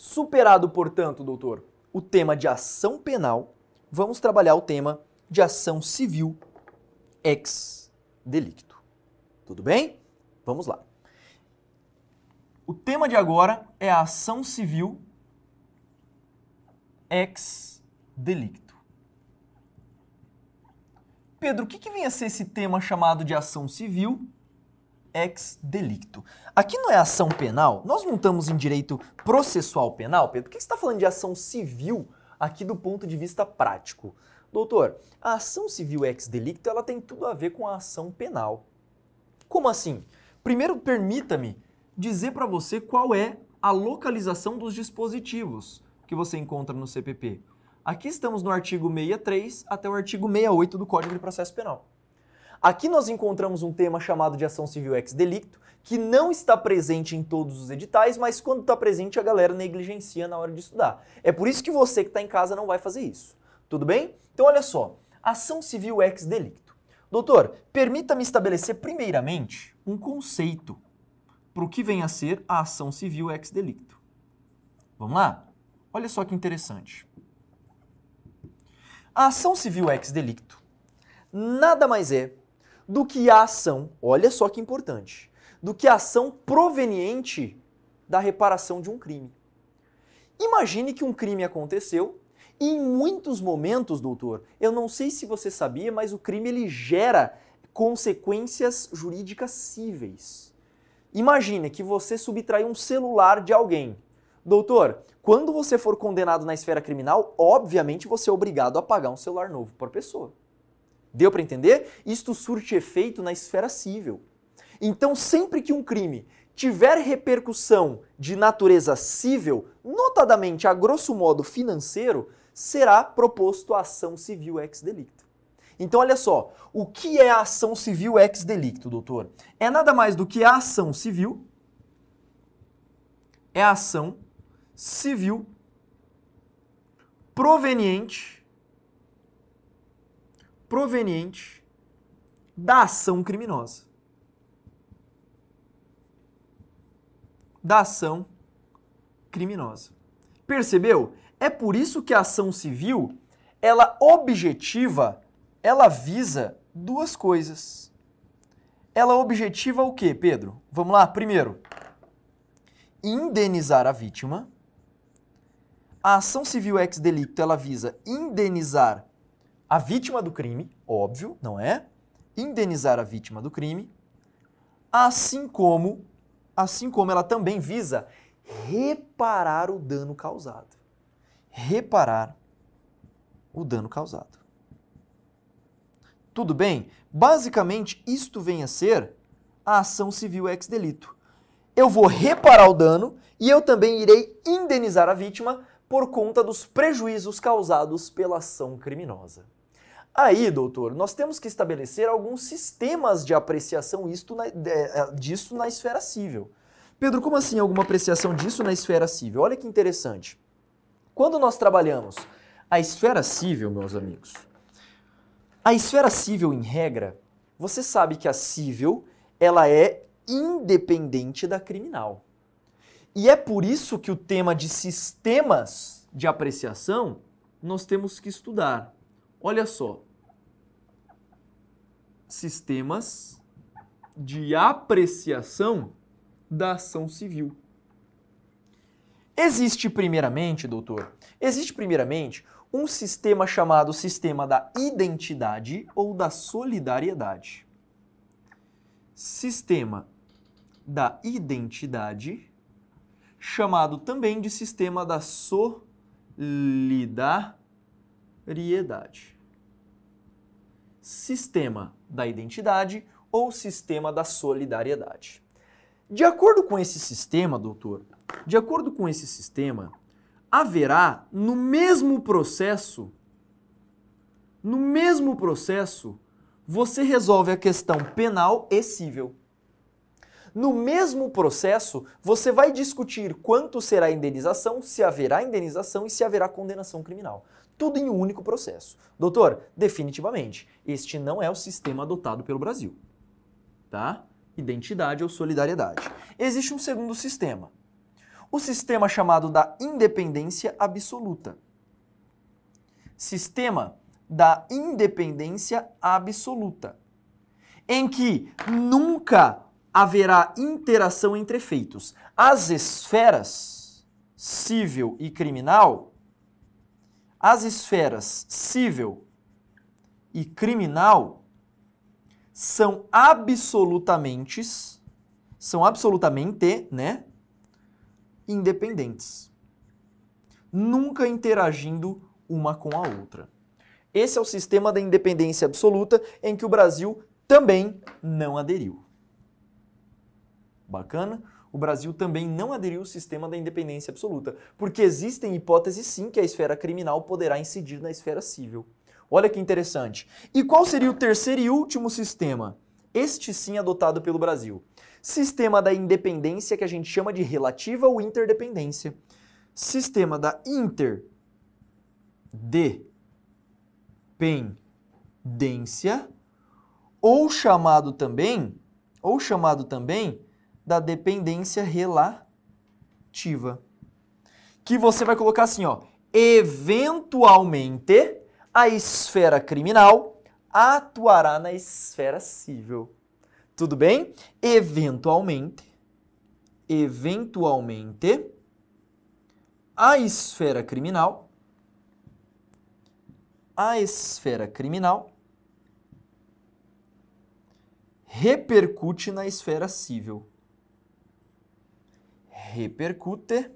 Superado, portanto, doutor, o tema de ação penal, vamos trabalhar o tema de ação civil ex delicto. Tudo bem? Vamos lá. O tema de agora é a ação civil ex delicto. Pedro, o que, que vem a ser esse tema chamado de ação civil ex delicto. Aqui não é ação penal, nós não estamos em direito processual penal, Pedro. Por que você está falando de ação civil aqui do ponto de vista prático? Doutor, a ação civil ex delicto ela tem tudo a ver com a ação penal. Como assim? Primeiro, permita-me dizer para você qual é a localização dos dispositivos que você encontra no CPP. Aqui estamos no artigo 63 até o artigo 68 do Código de Processo Penal. Aqui nós encontramos um tema chamado de ação civil ex delicto, que não está presente em todos os editais, mas quando está presente a galera negligencia na hora de estudar. É por isso que você que está em casa não vai fazer isso. Tudo bem? Então olha só, ação civil ex delicto. Doutor, permita-me estabelecer primeiramente um conceito para o que vem a ser a ação civil ex delicto. Vamos lá? Olha só que interessante. A ação civil ex delicto nada mais é do que a ação, olha só que importante, do que a ação proveniente da reparação de um crime. Imagine que um crime aconteceu e em muitos momentos, doutor, eu não sei se você sabia, mas o crime ele gera consequências jurídicas cíveis. Imagine que você subtrai um celular de alguém. Doutor, quando você for condenado na esfera criminal, obviamente você é obrigado a pagar um celular novo para a pessoa. Deu para entender? Isto surte efeito na esfera civil. Então, sempre que um crime tiver repercussão de natureza civil, notadamente a grosso modo financeiro, será proposto a ação civil ex delicto. Então, olha só, o que é a ação civil ex delicto, doutor? É nada mais do que a ação civil, é a ação civil proveniente proveniente da ação criminosa. Da ação criminosa. Percebeu? É por isso que a ação civil, ela objetiva, ela visa duas coisas. Ela objetiva o quê, Pedro? Vamos lá, primeiro. Indenizar a vítima. A ação civil ex delicto, ela visa indenizar a vítima do crime, óbvio, não é? Indenizar a vítima do crime, assim como assim como ela também visa reparar o dano causado. Reparar o dano causado. Tudo bem? Basicamente, isto vem a ser a ação civil ex delito. Eu vou reparar o dano e eu também irei indenizar a vítima por conta dos prejuízos causados pela ação criminosa. Aí, doutor, nós temos que estabelecer alguns sistemas de apreciação isto na, de, eh, disso na esfera civil. Pedro, como assim alguma apreciação disso na esfera civil? Olha que interessante. Quando nós trabalhamos a esfera civil, meus amigos, a esfera civil, em regra, você sabe que a civil ela é independente da criminal. E é por isso que o tema de sistemas de apreciação nós temos que estudar. Olha só, sistemas de apreciação da ação civil. Existe primeiramente, doutor, existe primeiramente um sistema chamado sistema da identidade ou da solidariedade. Sistema da identidade, chamado também de sistema da solidariedade sistema da identidade ou sistema da solidariedade. De acordo com esse sistema, doutor, de acordo com esse sistema, haverá no mesmo processo, no mesmo processo, você resolve a questão penal e civil. No mesmo processo, você vai discutir quanto será a indenização, se haverá indenização e se haverá condenação criminal tudo em um único processo. Doutor, definitivamente, este não é o sistema adotado pelo Brasil. Tá? Identidade ou solidariedade. Existe um segundo sistema. O sistema chamado da independência absoluta. Sistema da independência absoluta, em que nunca haverá interação entre efeitos. As esferas civil e criminal as esferas civil e criminal são absolutamente são absolutamente, né, independentes. Nunca interagindo uma com a outra. Esse é o sistema da independência absoluta em que o Brasil também não aderiu. Bacana? o Brasil também não aderiu ao sistema da independência absoluta, porque existem hipóteses sim que a esfera criminal poderá incidir na esfera civil. Olha que interessante. E qual seria o terceiro e último sistema? Este sim adotado pelo Brasil. Sistema da independência que a gente chama de relativa ou interdependência. Sistema da inter ou chamado também ou chamado também da dependência relativa. Que você vai colocar assim, ó, eventualmente a esfera criminal atuará na esfera civil. Tudo bem? Eventualmente, eventualmente a esfera criminal a esfera criminal repercute na esfera civil repercute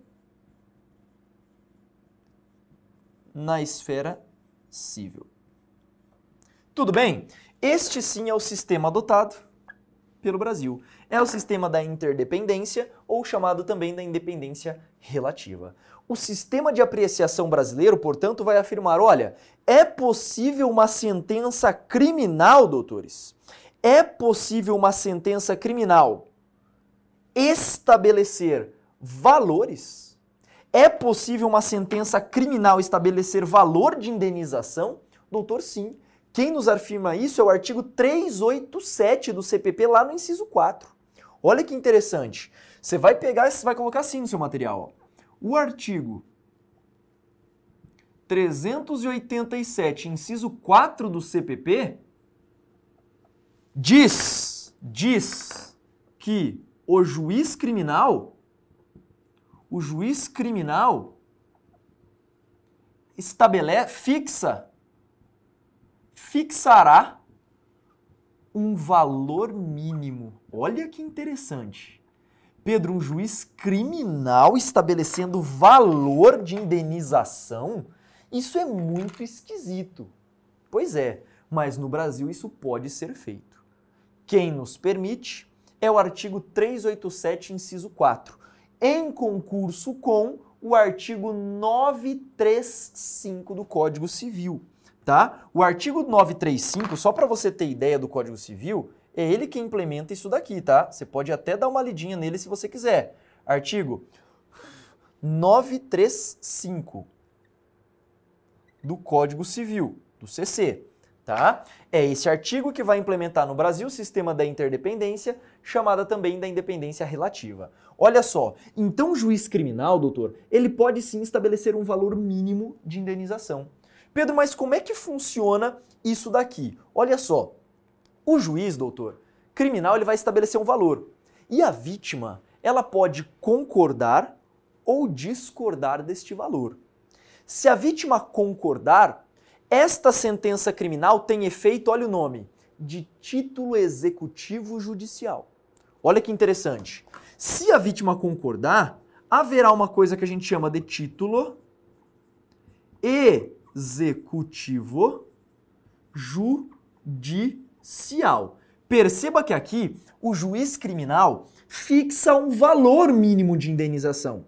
na esfera civil. Tudo bem? Este sim é o sistema adotado pelo Brasil. É o sistema da interdependência, ou chamado também da independência relativa. O sistema de apreciação brasileiro, portanto, vai afirmar: olha, é possível uma sentença criminal, doutores? É possível uma sentença criminal estabelecer valores. É possível uma sentença criminal estabelecer valor de indenização? Doutor, sim. Quem nos afirma isso é o artigo 387 do CPP, lá no inciso 4. Olha que interessante. Você vai pegar e vai colocar assim no seu material. Ó. O artigo 387, inciso 4 do CPP, diz, diz que o juiz criminal o juiz criminal estabelece, fixa, fixará um valor mínimo. Olha que interessante. Pedro, um juiz criminal estabelecendo valor de indenização? Isso é muito esquisito. Pois é, mas no Brasil isso pode ser feito. Quem nos permite é o artigo 387, inciso 4, em concurso com o artigo 935 do Código Civil, tá? O artigo 935, só para você ter ideia do Código Civil, é ele que implementa isso daqui, tá? Você pode até dar uma lidinha nele se você quiser. Artigo 935 do Código Civil, do CC, tá? É esse artigo que vai implementar no Brasil o sistema da interdependência, chamada também da independência relativa. Olha só, então o juiz criminal, doutor, ele pode sim estabelecer um valor mínimo de indenização. Pedro, mas como é que funciona isso daqui? Olha só, o juiz, doutor, criminal, ele vai estabelecer um valor. E a vítima, ela pode concordar ou discordar deste valor. Se a vítima concordar, esta sentença criminal tem efeito, olha o nome, de título executivo judicial. Olha que interessante. Se a vítima concordar, haverá uma coisa que a gente chama de título executivo judicial. Perceba que aqui o juiz criminal fixa um valor mínimo de indenização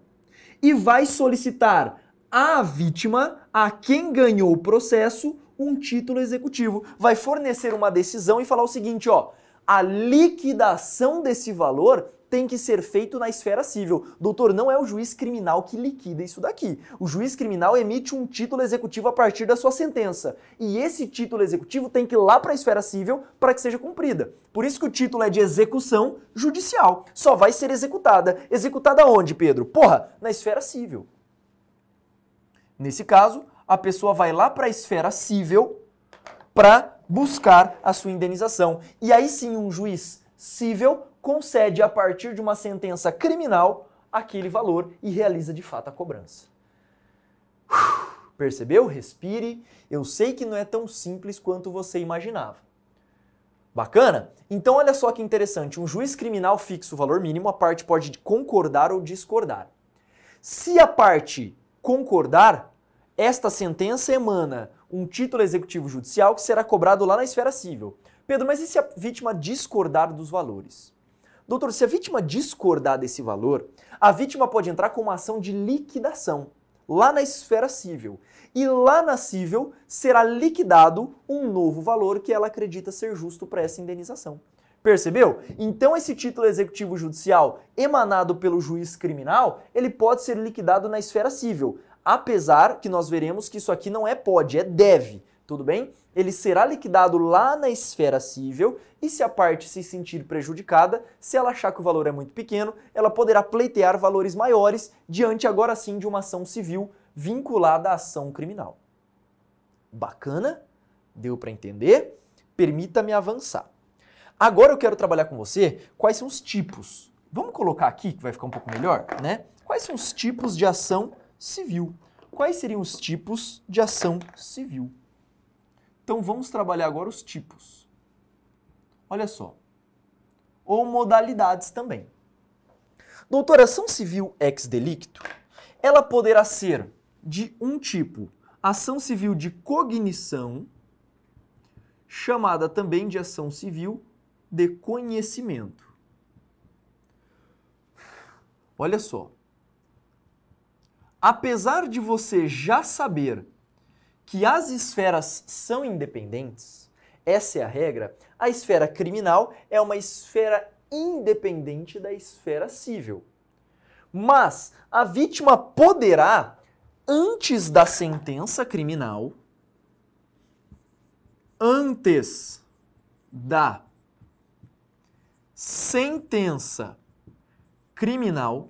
e vai solicitar à vítima, a quem ganhou o processo, um título executivo. Vai fornecer uma decisão e falar o seguinte, ó, a liquidação desse valor tem que ser feito na esfera civil. Doutor, não é o juiz criminal que liquida isso daqui. O juiz criminal emite um título executivo a partir da sua sentença. E esse título executivo tem que ir lá para a esfera civil para que seja cumprida. Por isso que o título é de execução judicial. Só vai ser executada. Executada onde, Pedro? Porra, na esfera civil. Nesse caso, a pessoa vai lá para a esfera civil para buscar a sua indenização. E aí sim, um juiz civil concede a partir de uma sentença criminal aquele valor e realiza de fato a cobrança. Percebeu? Respire. Eu sei que não é tão simples quanto você imaginava. Bacana? Então olha só que interessante, um juiz criminal fixa o valor mínimo, a parte pode concordar ou discordar. Se a parte concordar, esta sentença emana um título executivo judicial que será cobrado lá na esfera civil. Pedro, mas e se a vítima discordar dos valores? Doutor, se a vítima discordar desse valor, a vítima pode entrar com uma ação de liquidação lá na esfera civil. E lá na civil será liquidado um novo valor que ela acredita ser justo para essa indenização. Percebeu? Então esse título executivo judicial emanado pelo juiz criminal, ele pode ser liquidado na esfera civil apesar que nós veremos que isso aqui não é pode, é deve, tudo bem? Ele será liquidado lá na esfera cível e se a parte se sentir prejudicada, se ela achar que o valor é muito pequeno, ela poderá pleitear valores maiores diante agora sim de uma ação civil vinculada à ação criminal. Bacana? Deu para entender? Permita-me avançar. Agora eu quero trabalhar com você quais são os tipos. Vamos colocar aqui que vai ficar um pouco melhor, né? Quais são os tipos de ação civil. Quais seriam os tipos de ação civil? Então vamos trabalhar agora os tipos. Olha só. Ou modalidades também. Doutora, ação civil ex delicto, ela poderá ser de um tipo, ação civil de cognição, chamada também de ação civil de conhecimento. Olha só, apesar de você já saber que as esferas são independentes, essa é a regra, a esfera criminal é uma esfera independente da esfera civil. Mas a vítima poderá, antes da sentença criminal, antes da sentença criminal,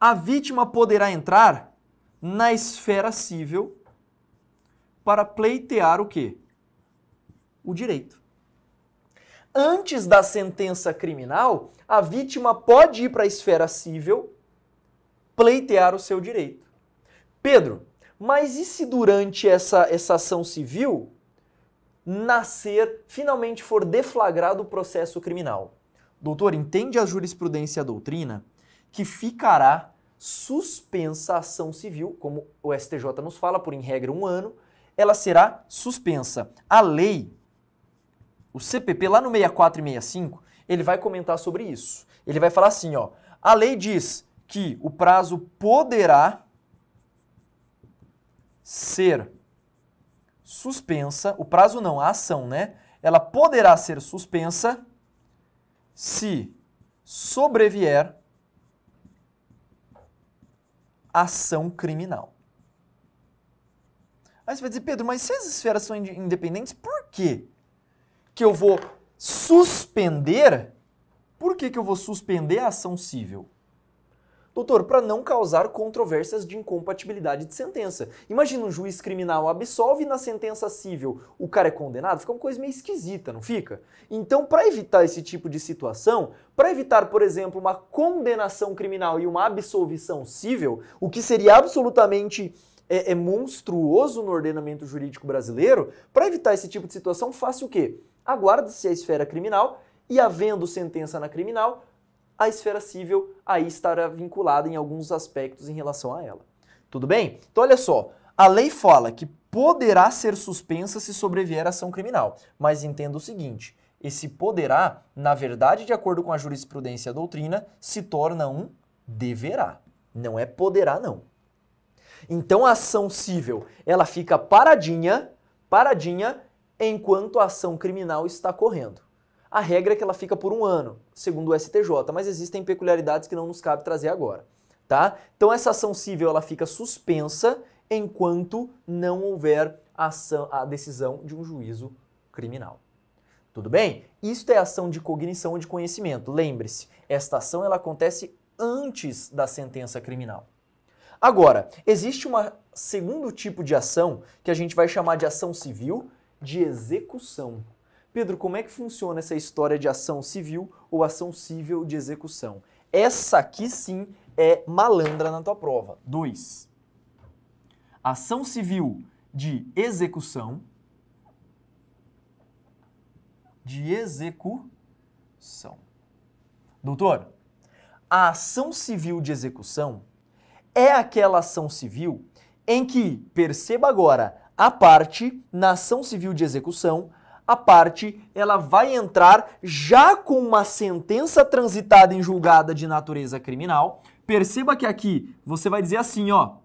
a vítima poderá entrar na esfera civil para pleitear o quê? O direito. Antes da sentença criminal, a vítima pode ir para a esfera civil pleitear o seu direito. Pedro, mas e se durante essa, essa ação civil nascer, finalmente for deflagrado o processo criminal? Doutor, entende a jurisprudência e a doutrina? que ficará suspensa a ação civil, como o STJ nos fala, por em regra um ano, ela será suspensa. A lei, o CPP, lá no 64 e 65, ele vai comentar sobre isso. Ele vai falar assim, ó, a lei diz que o prazo poderá ser suspensa, o prazo não, a ação, né? Ela poderá ser suspensa se sobrevier ação criminal. Aí você vai dizer, Pedro, mas se as esferas são independentes, por quê? Que eu vou suspender? Por que, que eu vou suspender a ação civil? Doutor, para não causar controvérsias de incompatibilidade de sentença. Imagina um juiz criminal absolve e na sentença civil o cara é condenado, fica uma coisa meio esquisita, não fica? Então, para evitar esse tipo de situação, para evitar, por exemplo, uma condenação criminal e uma absolvição civil, o que seria absolutamente é, é, monstruoso no ordenamento jurídico brasileiro, para evitar esse tipo de situação, faça o quê? Aguarde-se a esfera criminal e, havendo sentença na criminal, a esfera cível aí estará vinculada em alguns aspectos em relação a ela. Tudo bem? Então olha só, a lei fala que poderá ser suspensa se sobrevier ação criminal, mas entenda o seguinte, esse poderá, na verdade, de acordo com a jurisprudência e a doutrina, se torna um deverá. Não é poderá, não. Então a ação civil, ela fica paradinha, paradinha, enquanto a ação criminal está correndo. A regra é que ela fica por um ano, segundo o STJ, mas existem peculiaridades que não nos cabe trazer agora. Tá? Então essa ação civil ela fica suspensa enquanto não houver a, ação, a decisão de um juízo criminal. Tudo bem? Isto é ação de cognição ou de conhecimento. Lembre-se, esta ação ela acontece antes da sentença criminal. Agora, existe um segundo tipo de ação que a gente vai chamar de ação civil de execução. Pedro, como é que funciona essa história de ação civil ou ação civil de execução? Essa aqui sim é malandra na tua prova. 2. Ação civil de execução. De execução. Doutor, a ação civil de execução é aquela ação civil em que, perceba agora, a parte, na ação civil de execução, a parte ela vai entrar já com uma sentença transitada em julgada de natureza criminal. Perceba que aqui você vai dizer assim, ó,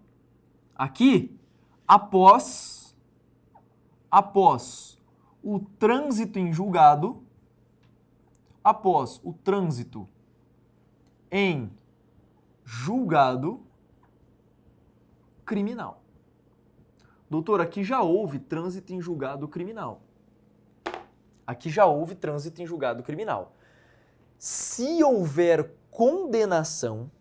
aqui após após o trânsito em julgado após o trânsito em julgado criminal. Doutor, aqui já houve trânsito em julgado criminal. Aqui já houve trânsito em julgado criminal. Se houver condenação,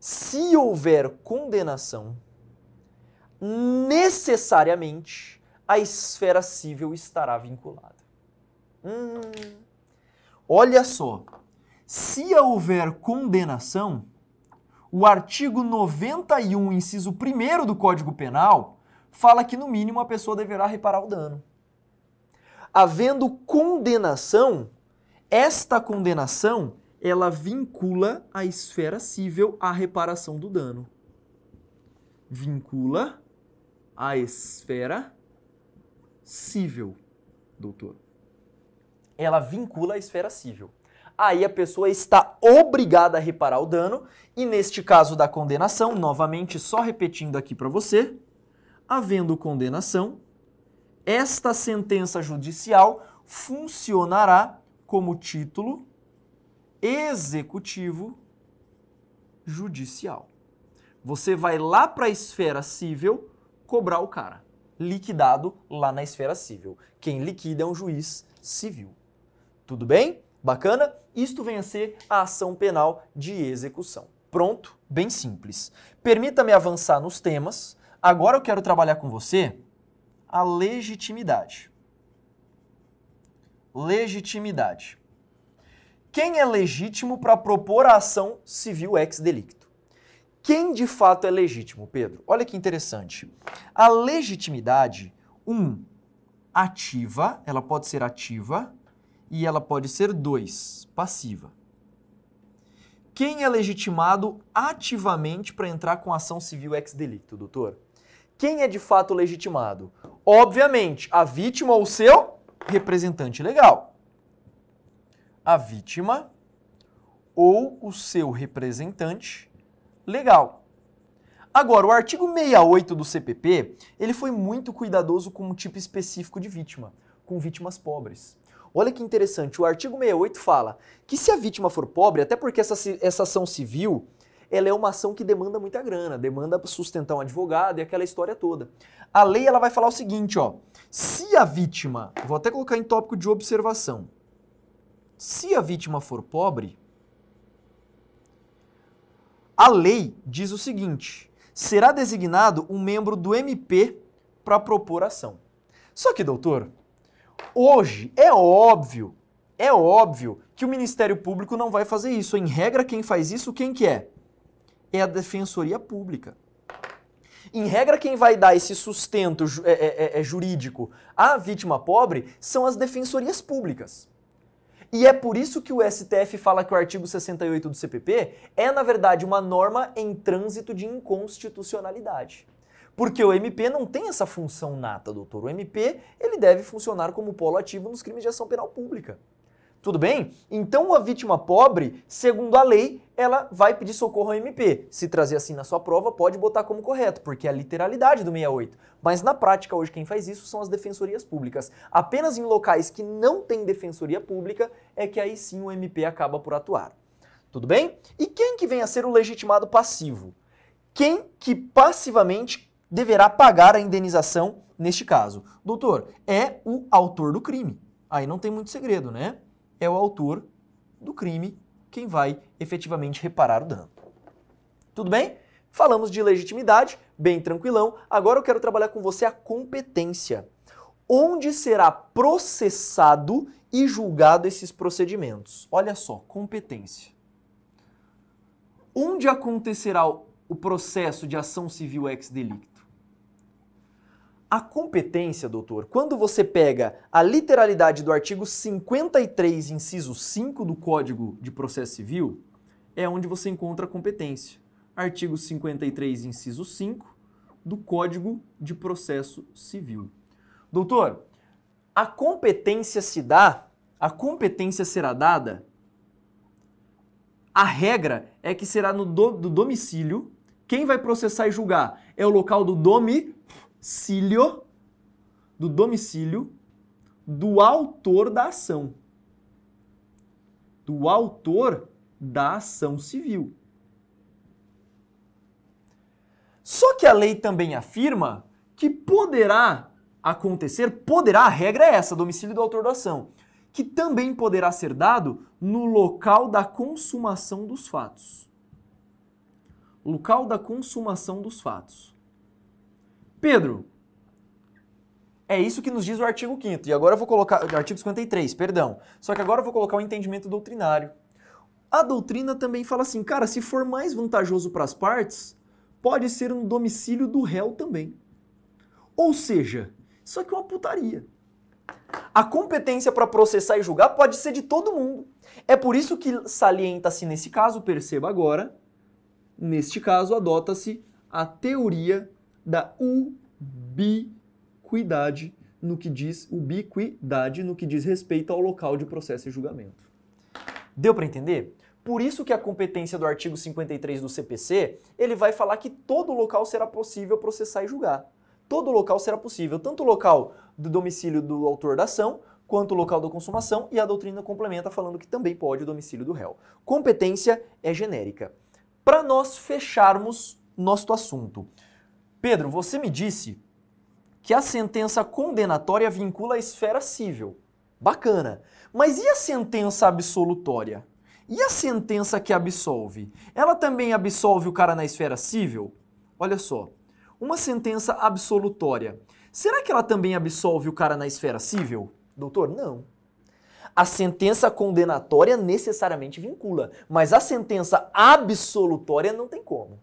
se houver condenação, necessariamente a esfera civil estará vinculada. Hum, olha só, se houver condenação, o artigo 91, inciso 1 do Código Penal, fala que no mínimo a pessoa deverá reparar o dano havendo condenação, esta condenação ela vincula a esfera cível à reparação do dano. Vincula a esfera cível, doutor. Ela vincula a esfera cível. Aí a pessoa está obrigada a reparar o dano, e neste caso da condenação, novamente só repetindo aqui para você, havendo condenação, esta sentença judicial funcionará como título executivo judicial. Você vai lá para a esfera civil cobrar o cara, liquidado lá na esfera civil. Quem liquida é um juiz civil. Tudo bem? Bacana? Isto vem a ser a ação penal de execução. Pronto? Bem simples. Permita-me avançar nos temas. Agora eu quero trabalhar com você a legitimidade. Legitimidade. Quem é legítimo para propor a ação civil ex delicto? Quem de fato é legítimo, Pedro? Olha que interessante. A legitimidade, um, ativa, ela pode ser ativa e ela pode ser dois, passiva. Quem é legitimado ativamente para entrar com ação civil ex delicto, doutor? Quem é de fato legitimado? Obviamente, a vítima ou seu representante legal. A vítima ou o seu representante legal. Agora, o artigo 68 do CPP, ele foi muito cuidadoso com um tipo específico de vítima, com vítimas pobres. Olha que interessante, o artigo 68 fala que se a vítima for pobre, até porque essa, essa ação civil ela é uma ação que demanda muita grana, demanda sustentar um advogado e aquela história toda. A lei ela vai falar o seguinte, ó, se a vítima, vou até colocar em tópico de observação, se a vítima for pobre, a lei diz o seguinte: será designado um membro do MP para propor ação. Só que, doutor, hoje é óbvio, é óbvio que o Ministério Público não vai fazer isso. Em regra, quem faz isso, quem que é? é a defensoria pública. Em regra, quem vai dar esse sustento é é, é, é, jurídico à vítima pobre são as defensorias públicas. E é por isso que o STF fala que o artigo 68 do CPP é, na verdade, uma norma em trânsito de inconstitucionalidade. Porque o MP não tem essa função nata, doutor. O MP ele deve funcionar como polo ativo nos crimes de ação penal pública. Tudo bem? Então a vítima pobre, segundo a lei, ela vai pedir socorro ao MP. Se trazer assim na sua prova, pode botar como correto, porque é a literalidade do 68. Mas na prática, hoje, quem faz isso são as defensorias públicas. Apenas em locais que não tem defensoria pública é que aí sim o MP acaba por atuar. Tudo bem? E quem que vem a ser o legitimado passivo? Quem que passivamente deverá pagar a indenização neste caso? Doutor, é o autor do crime. Aí não tem muito segredo, né? é o autor do crime quem vai efetivamente reparar o dano. Tudo bem? Falamos de legitimidade, bem tranquilão. Agora eu quero trabalhar com você a competência. Onde será processado e julgado esses procedimentos? Olha só, competência. Onde acontecerá o processo de ação civil ex delicto? A competência, doutor, quando você pega a literalidade do artigo 53, inciso 5 do Código de Processo Civil, é onde você encontra a competência. Artigo 53, inciso 5 do Código de Processo Civil. Doutor, a competência se dá, a competência será dada, a regra é que será no do, do domicílio. Quem vai processar e julgar é o local do domicílio domicílio do domicílio do autor da ação. Do autor da ação civil. Só que a lei também afirma que poderá acontecer, poderá, a regra é essa, domicílio do autor da ação, que também poderá ser dado no local da consumação dos fatos. Local da consumação dos fatos. Pedro, é isso que nos diz o artigo 5 E agora eu vou colocar. Artigo 53, perdão. Só que agora eu vou colocar o entendimento doutrinário. A doutrina também fala assim, cara, se for mais vantajoso para as partes, pode ser no domicílio do réu também. Ou seja, isso aqui é uma putaria. A competência para processar e julgar pode ser de todo mundo. É por isso que salienta-se nesse caso, perceba agora, neste caso adota-se a teoria da ubiquidade no que diz ubiquidade no que diz respeito ao local de processo e julgamento. Deu para entender? Por isso que a competência do artigo 53 do CPC, ele vai falar que todo local será possível processar e julgar. Todo local será possível, tanto o local do domicílio do autor da ação, quanto o local da consumação, e a doutrina complementa falando que também pode o domicílio do réu. Competência é genérica. Para nós fecharmos nosso assunto, Pedro, você me disse que a sentença condenatória vincula a esfera civil. Bacana. Mas e a sentença absolutória? E a sentença que absolve? Ela também absolve o cara na esfera civil? Olha só. Uma sentença absolutória. Será que ela também absolve o cara na esfera civil? Doutor, não. A sentença condenatória necessariamente vincula, mas a sentença absolutória não tem como.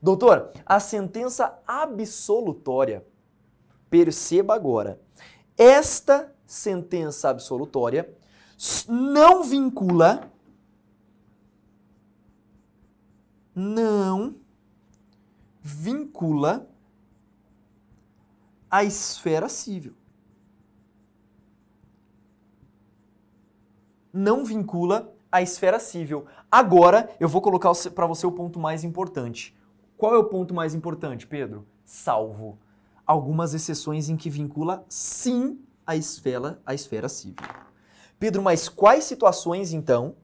Doutor, a sentença absolutória, perceba agora, esta sentença absolutória não vincula, não vincula a esfera civil. Não vincula a esfera civil. Agora eu vou colocar para você o ponto mais importante. Qual é o ponto mais importante, Pedro? Salvo algumas exceções em que vincula sim a esfera, à esfera civil. Pedro, mas quais situações então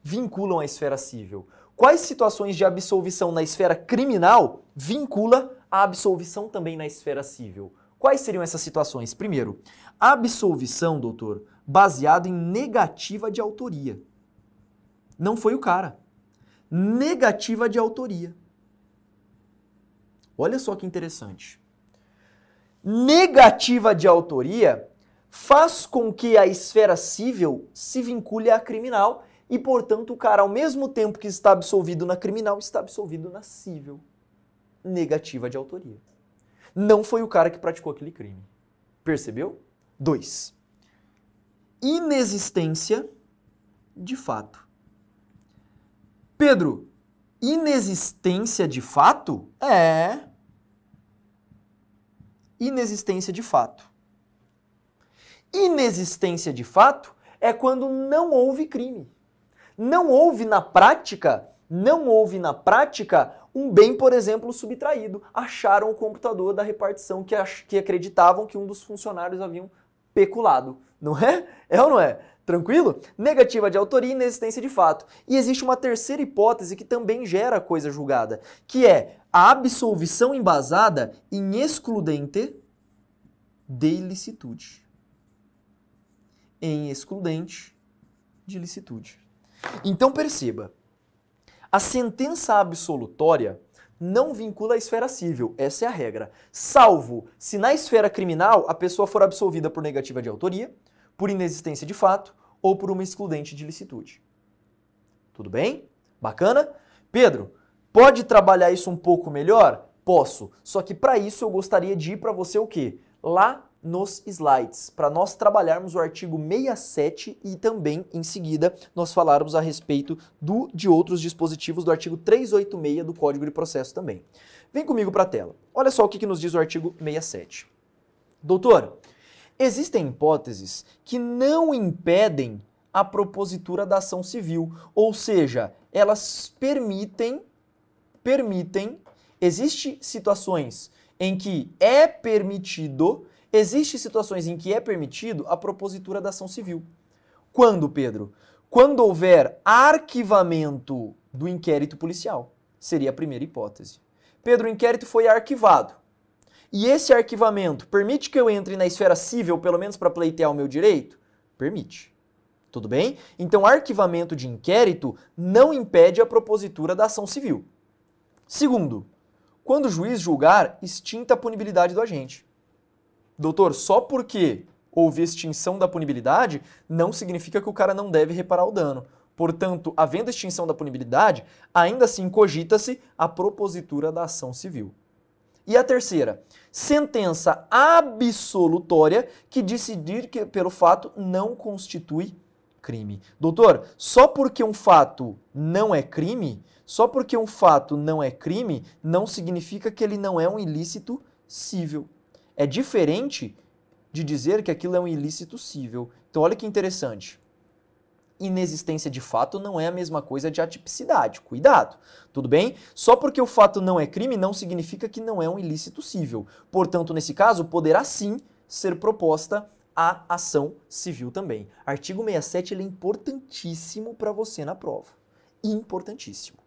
vinculam a esfera civil? Quais situações de absolvição na esfera criminal vincula a absolvição também na esfera civil? Quais seriam essas situações? Primeiro, absolvição, doutor, baseado em negativa de autoria. Não foi o cara. Negativa de autoria. Olha só que interessante. Negativa de autoria faz com que a esfera civil se vincule à criminal e, portanto, o cara, ao mesmo tempo que está absolvido na criminal, está absolvido na civil. Negativa de autoria. Não foi o cara que praticou aquele crime. Percebeu? 2. Inexistência de fato. Pedro, inexistência de fato? É inexistência de fato. Inexistência de fato é quando não houve crime. Não houve na prática, não houve na prática um bem, por exemplo, subtraído. Acharam o computador da repartição que, que acreditavam que um dos funcionários haviam peculado, não é? É ou não é? Tranquilo? Negativa de autoria e inexistência de fato. E existe uma terceira hipótese que também gera a coisa julgada, que é a absolvição embasada em excludente de licitude. Em excludente de licitude. Então perceba, a sentença absolutória não vincula a esfera civil, essa é a regra. Salvo se na esfera criminal a pessoa for absolvida por negativa de autoria por inexistência de fato ou por uma excludente de licitude. Tudo bem? Bacana? Pedro, pode trabalhar isso um pouco melhor? Posso, só que para isso eu gostaria de ir para você o quê? Lá nos slides, para nós trabalharmos o artigo 67 e também em seguida nós falarmos a respeito do de outros dispositivos do artigo 386 do Código de Processo também. Vem comigo para a tela. Olha só o que, que nos diz o artigo 67. Doutor, Existem hipóteses que não impedem a propositura da ação civil, ou seja, elas permitem permitem existe situações em que é permitido, existe situações em que é permitido a propositura da ação civil. Quando, Pedro? Quando houver arquivamento do inquérito policial. Seria a primeira hipótese. Pedro, o inquérito foi arquivado. E esse arquivamento permite que eu entre na esfera civil, pelo menos para pleitear o meu direito? Permite. Tudo bem? Então, arquivamento de inquérito não impede a propositura da ação civil. Segundo, quando o juiz julgar, extinta a punibilidade do agente. Doutor, só porque houve extinção da punibilidade, não significa que o cara não deve reparar o dano. Portanto, havendo extinção da punibilidade, ainda assim cogita-se a propositura da ação civil. E a terceira, sentença absolutória que decidir que pelo fato não constitui crime. Doutor, só porque um fato não é crime, só porque um fato não é crime, não significa que ele não é um ilícito cível. É diferente de dizer que aquilo é um ilícito cível. Então olha que interessante inexistência de fato não é a mesma coisa de atipicidade. Cuidado, tudo bem? Só porque o fato não é crime não significa que não é um ilícito cível. Portanto, nesse caso, poderá sim ser proposta a ação civil também. Artigo 67 ele é importantíssimo para você na prova. Importantíssimo.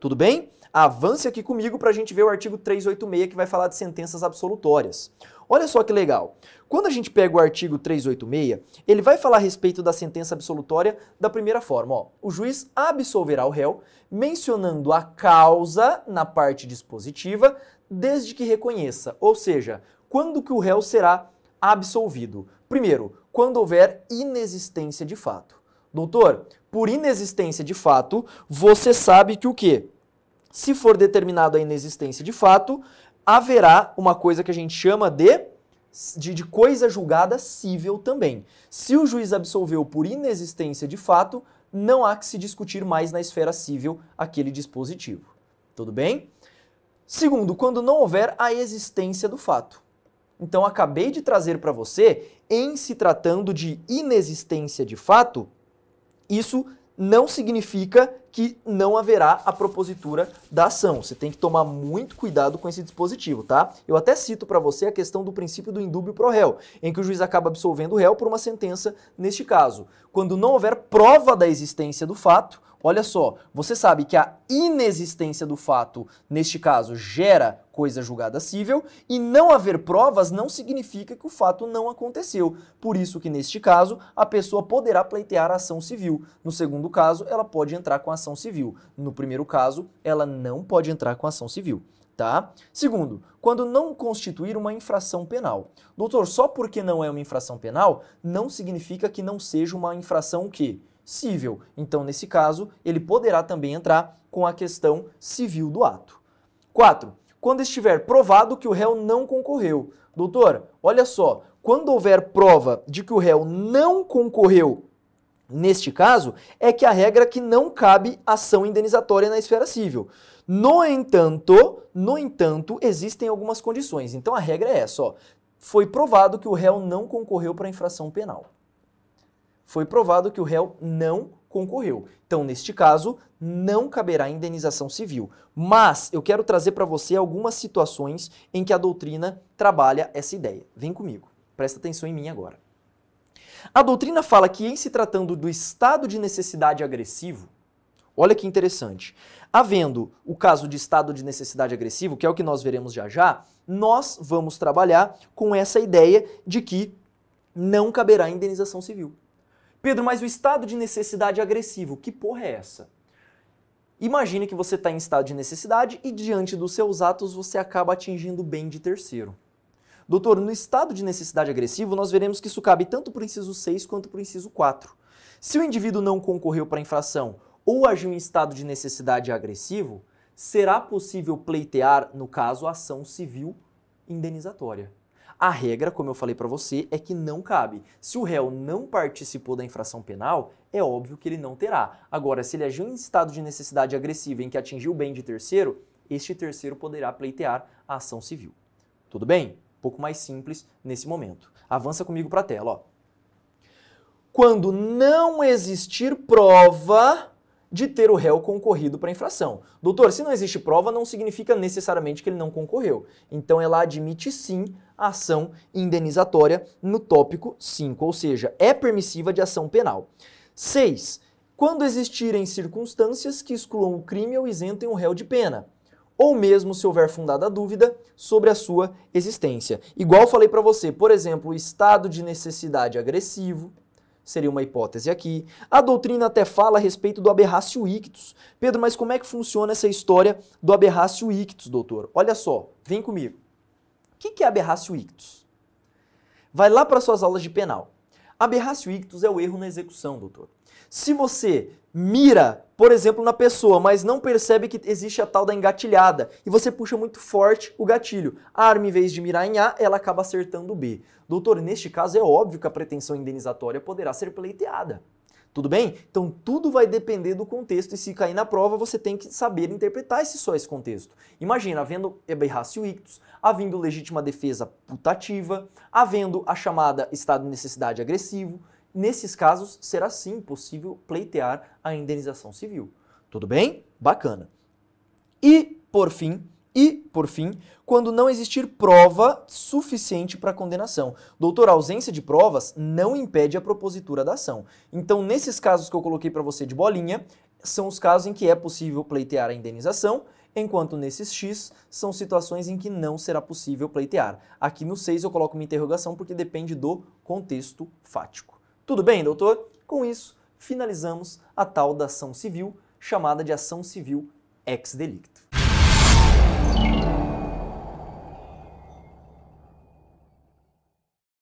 Tudo bem? Avance aqui comigo para a gente ver o artigo 386 que vai falar de sentenças absolutórias. Olha só que legal. Quando a gente pega o artigo 386, ele vai falar a respeito da sentença absolutória da primeira forma. Ó. O juiz absolverá o réu mencionando a causa na parte dispositiva, desde que reconheça, ou seja, quando que o réu será absolvido. Primeiro, quando houver inexistência de fato. Doutor, por inexistência de fato, você sabe que o quê? Se for determinado a inexistência de fato, haverá uma coisa que a gente chama de, de, de coisa julgada cível também. Se o juiz absolveu por inexistência de fato, não há que se discutir mais na esfera cível aquele dispositivo. Tudo bem? Segundo, quando não houver a existência do fato. Então, acabei de trazer para você, em se tratando de inexistência de fato, isso não significa que não haverá a propositura da ação. Você tem que tomar muito cuidado com esse dispositivo, tá? Eu até cito para você a questão do princípio do indúbio pro réu, em que o juiz acaba absolvendo o réu por uma sentença neste caso. Quando não houver prova da existência do fato, Olha só, você sabe que a inexistência do fato, neste caso, gera coisa julgada cível, e não haver provas não significa que o fato não aconteceu. Por isso que, neste caso, a pessoa poderá pleitear a ação civil. No segundo caso, ela pode entrar com a ação civil. No primeiro caso, ela não pode entrar com a ação civil. Tá? Segundo, quando não constituir uma infração penal. Doutor, só porque não é uma infração penal, não significa que não seja uma infração o quê? cível. Então, nesse caso, ele poderá também entrar com a questão civil do ato. 4. Quando estiver provado que o réu não concorreu. Doutor, olha só, quando houver prova de que o réu não concorreu Neste caso, é que a regra que não cabe ação indenizatória na esfera civil. No entanto, no entanto, existem algumas condições. Então a regra é essa, ó. Foi provado que o réu não concorreu para infração penal foi provado que o réu não concorreu. Então, neste caso, não caberá indenização civil. Mas eu quero trazer para você algumas situações em que a doutrina trabalha essa ideia. Vem comigo, presta atenção em mim agora. A doutrina fala que, em se tratando do estado de necessidade agressivo, olha que interessante, havendo o caso de estado de necessidade agressivo, que é o que nós veremos já já, nós vamos trabalhar com essa ideia de que não caberá indenização civil. Pedro, mas o estado de necessidade agressivo, que porra é essa? Imagine que você está em estado de necessidade e diante dos seus atos você acaba atingindo o bem de terceiro. Doutor, no estado de necessidade agressivo, nós veremos que isso cabe tanto para o inciso 6 quanto para o inciso 4. Se o indivíduo não concorreu para a infração ou agiu em estado de necessidade agressivo, será possível pleitear, no caso, ação civil indenizatória. A regra, como eu falei para você, é que não cabe. Se o réu não participou da infração penal, é óbvio que ele não terá. Agora, se ele agiu em estado de necessidade agressiva em que atingiu o bem de terceiro, este terceiro poderá pleitear a ação civil. Tudo bem? Um pouco mais simples nesse momento. Avança comigo para a tela. Ó. Quando não existir prova de ter o réu concorrido para a infração. Doutor, se não existe prova, não significa necessariamente que ele não concorreu. Então ela admite sim a ação indenizatória no tópico 5, ou seja, é permissiva de ação penal. 6. Quando existirem circunstâncias que excluam o crime ou isentem o réu de pena ou mesmo se houver fundada dúvida sobre a sua existência. Igual falei para você, por exemplo, o estado de necessidade agressivo, seria uma hipótese aqui. A doutrina até fala a respeito do aberrácio ictus. Pedro, mas como é que funciona essa história do aberrácio ictus, doutor? Olha só, vem comigo. O que é aberrácio ictus? Vai lá para suas aulas de penal. Aberrácio ictus é o erro na execução, doutor. Se você mira, por exemplo, na pessoa, mas não percebe que existe a tal da engatilhada e você puxa muito forte o gatilho. A arma, em vez de mirar em A, ela acaba acertando B. Doutor, neste caso é óbvio que a pretensão indenizatória poderá ser pleiteada. Tudo bem? Então tudo vai depender do contexto e se cair na prova você tem que saber interpretar esse só esse contexto. Imagina, havendo aberratio ictus, havendo legítima defesa putativa, havendo a chamada estado de necessidade agressivo, Nesses casos, será sim possível pleitear a indenização civil. Tudo bem? Bacana. E, por fim, e, por fim, quando não existir prova suficiente para condenação. Doutor, a ausência de provas não impede a propositura da ação. Então, nesses casos que eu coloquei para você de bolinha, são os casos em que é possível pleitear a indenização, enquanto nesses X são situações em que não será possível pleitear. Aqui no 6 eu coloco uma interrogação porque depende do contexto fático. Tudo bem, doutor? Com isso, finalizamos a tal da ação civil, chamada de ação civil ex delicto.